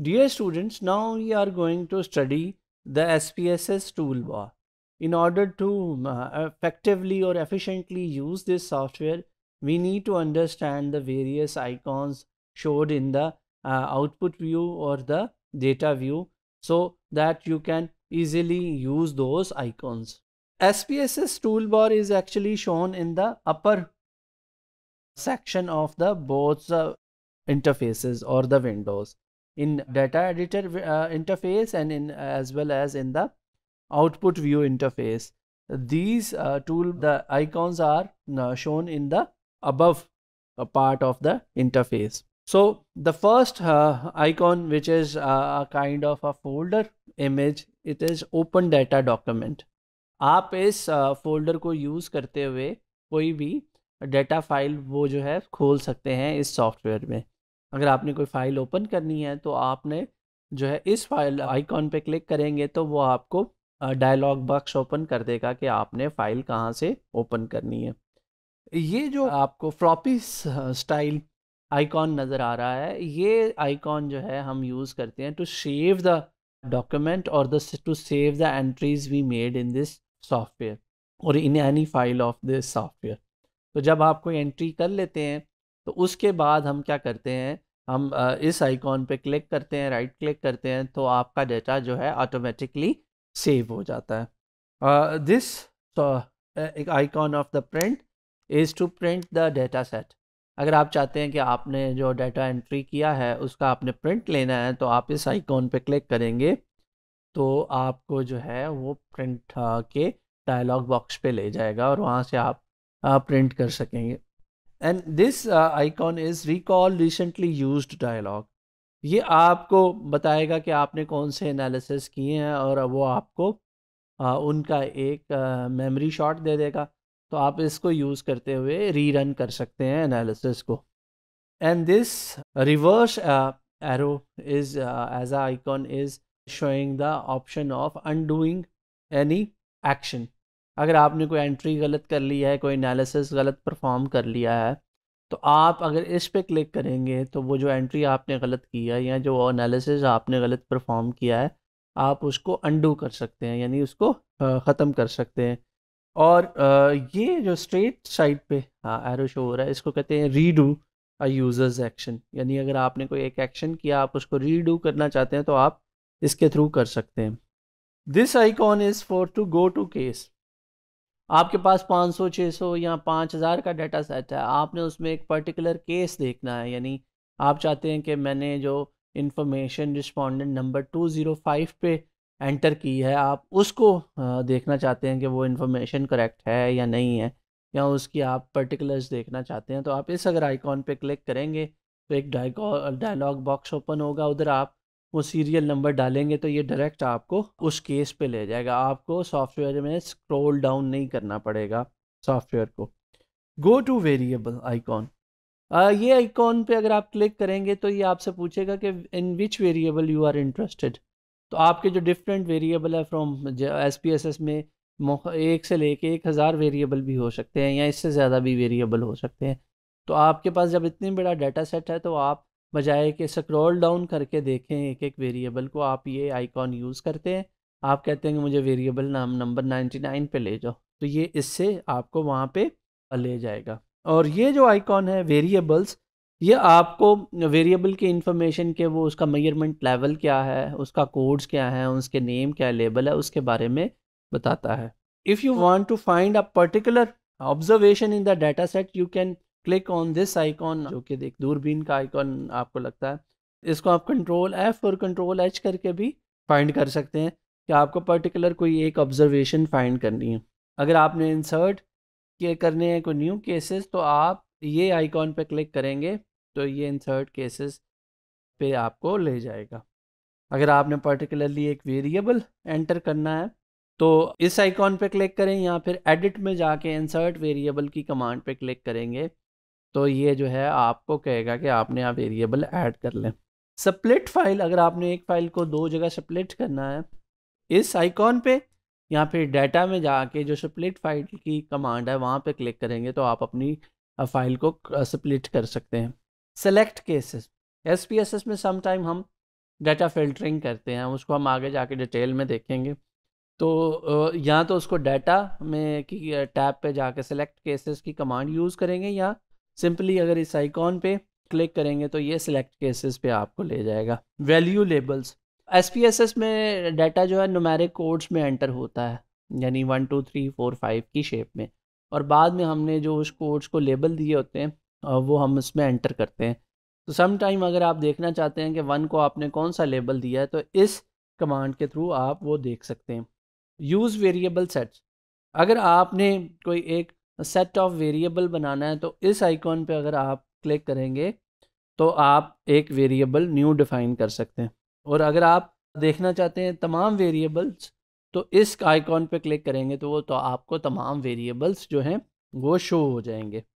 Dear students, now we are going to study the SPSS toolbar. In order to uh, effectively or efficiently use this software, we need to understand the various icons showed in the uh, output view or the data view so that you can easily use those icons. SPSS toolbar is actually shown in the upper section of the both uh, interfaces or the windows. in data editor uh, interface and in as well as in the output view interface these uh, tool the icons are uh, shown in the above uh, part of the interface so the first uh, icon which is uh, a kind of a folder image it is open data document aap is uh, folder ko use karte hue koi bhi data file wo jo hai khol sakte hain is software mein अगर आपने कोई file open करनी है तो आपने जो है इस फाइल आइकॉन पे क्लिक करेंगे तो वो आपको डायलॉग बॉक्स ओपन कर देगा कि आपने फ़ाइल कहाँ से ओपन करनी है ये जो आपको फ्लॉपी स्टाइल आइकॉन नज़र आ रहा है ये आइकॉन जो है हम यूज़ करते हैं टू सेव द डॉक्यूमेंट और the to save the entries we made in this software और in any file of this software तो जब आप कोई एंट्री कर लेते हैं तो उसके बाद हम क्या करते हैं हम इस आइकॉन पे क्लिक करते हैं राइट क्लिक करते हैं तो आपका डेटा जो है ऑटोमेटिकली सेव हो जाता है this icon of the print is to print the data set अगर आप चाहते हैं कि आपने जो डाटा एंट्री किया है उसका आपने प्रिंट लेना है तो आप इस आइकॉन पे क्लिक करेंगे तो आपको जो है वो प्रिंट के डायलॉग बॉक्स पे ले जाएगा और वहाँ से आप प्रिंट कर सकेंगे and this icon is recall recently use dialogue ये आपको बताएगा कि आपने कौन से एनालिसिस किए हैं और वो आपको आ, उनका एक मेमोरी शॉट दे देगा तो आप इसको यूज़ करते हुए रीरन कर सकते हैं एनालिसिस को and this reverse arrow is as icon is showing the option of undoing any action अगर आपने कोई एंट्री गलत कर ली है कोई एनालिसिस गलत परफॉर्म कर लिया है तो आप अगर इस पर क्लिक करेंगे तो वो जो एंट्री आपने गलत की है या जो एनालिसिस आपने गलत परफॉर्म किया है आप उसको अंडू कर सकते हैं यानी उसको ख़त्म कर सकते हैं और ये जो स्ट्रेट साइड पे हाँ एरो शो हो रहा है इसको कहते हैं रीडू अ यूज़र्स एक्शन यानी अगर आपने कोई एक एक्शन किया आप उसको रीडू करना चाहते हैं तो आप इसके थ्रू कर सकते हैं this icon is for to go to case आपके पास 500 600 या 5000 का डाटा सेट है आपने उसमें एक पर्टिकुलर केस देखना है यानी आप चाहते हैं कि मैंने जो इन्फॉर्मेशन रिस्पॉन्डेंट नंबर 205 पे एंटर की है आप उसको देखना चाहते हैं कि वो इन्फॉर्मेशन करेक्ट है या नहीं है या उसकी आप पर्टिकुलर्स देखना चाहते हैं तो आप इस अगर आइकॉन पे क्लिक करेंगे तो एक डायलॉग बॉक्स ओपन होगा उधर आप वो सीरियल नंबर डालेंगे तो ये डायरेक्ट आपको उस केस पे ले जाएगा आपको सॉफ्टवेयर में स्क्रॉल डाउन नहीं करना पड़ेगा सॉफ्टवेयर को गो टू वेरिएबल आइकॉन ये आइकॉन पे अगर आप क्लिक करेंगे तो ये आपसे पूछेगा कि in which variable you are interested तो आपके जो डिफरेंट वेरिएबल है from S P S S में एक से लेके एक हज़ार वेरिएबल भी हो सकते हैं या इससे ज़्यादा भी वेरिएबल हो सकते हैं तो आपके पास जब इतनी बड़ा डाटा सेट है तो आप बजाय कि स्क्रॉल डाउन करके देखें एक एक वेरिएबल को आप ये आइकॉन यूज़ करते हैं आप कहते हैं कि मुझे वेरिएबल नाम नंबर 99 पे ले जाओ तो ये इससे आपको वहाँ पे ले जाएगा और ये जो आइकॉन है वेरिएबल्स ये आपको वेरिएबल की इंफॉर्मेशन के वो उसका मेजरमेंट लेवल क्या है उसका कोड्स क्या है उसके नेम क्या लेबल है उसके बारे में बताता है if you want to find a particular observation in the data set you can click on this icon जो कि देख दूरबीन का आइकॉन आपको लगता है इसको आप कंट्रोल एफ और कंट्रोल एच करके भी फाइंड कर सकते हैं कि आपको पर्टिकुलर कोई एक ऑब्जर्वेशन फाइंड करनी है अगर आपने इंसर्ट के करने हैं कोई न्यू केसेस तो आप ये आइकॉन पर क्लिक करेंगे तो ये इंसर्ट केसेस पे आपको ले जाएगा अगर आपने पर्टिकुलरली एक वेरिएबल एंटर करना है तो इस आइकॉन पे क्लिक करें या फिर एडिट में जाके इंसर्ट वेरिएबल की कमांड पे क्लिक करेंगे तो ये जो है आपको कहेगा कि आपने आप वेरिएबल ऐड कर लें सप्लिट फाइल अगर आपने एक फ़ाइल को दो जगह सप्लिट करना है इस आइकॉन पे या फिर डाटा में जाके जो सप्लिट फाइल की कमांड है वहाँ पे क्लिक करेंगे तो आप अपनी फाइल को सप्लिट कर सकते हैं select cases S P S S में समटाइम हम डाटा फिल्टरिंग करते हैं उसको हम आगे जाके डिटेल में देखेंगे तो या तो उसको डाटा में की टैब पे जाके सेलेक्ट केसेस की कमांड यूज़ करेंगे या सिंपली अगर इस आइकॉन पे क्लिक करेंगे तो ये सिलेक्ट केसेस पे आपको ले जाएगा value labels S P S S में डाटा जो है नुमेरिक कोड्स में एंटर होता है यानी one two three four five की शेप में और बाद में हमने जो उस कोड्स को लेबल दिए होते हैं वो हम उसमें एंटर करते हैं तो सम टाइम अगर आप देखना चाहते हैं कि वन को आपने कौन सा लेबल दिया है तो इस कमांड के थ्रू आप वो देख सकते हैं यूज़ वेरिएबल सेट्स अगर आपने कोई एक सेट ऑफ वेरिएबल बनाना है तो इस आइकॉन पे अगर आप क्लिक करेंगे तो आप एक वेरिएबल न्यू डिफाइन कर सकते हैं और अगर आप देखना चाहते हैं तमाम वेरिएबल्स तो इस आइकॉन पे क्लिक करेंगे तो वो तो आपको तमाम वेरिएबल्स जो हैं वो शो हो जाएंगे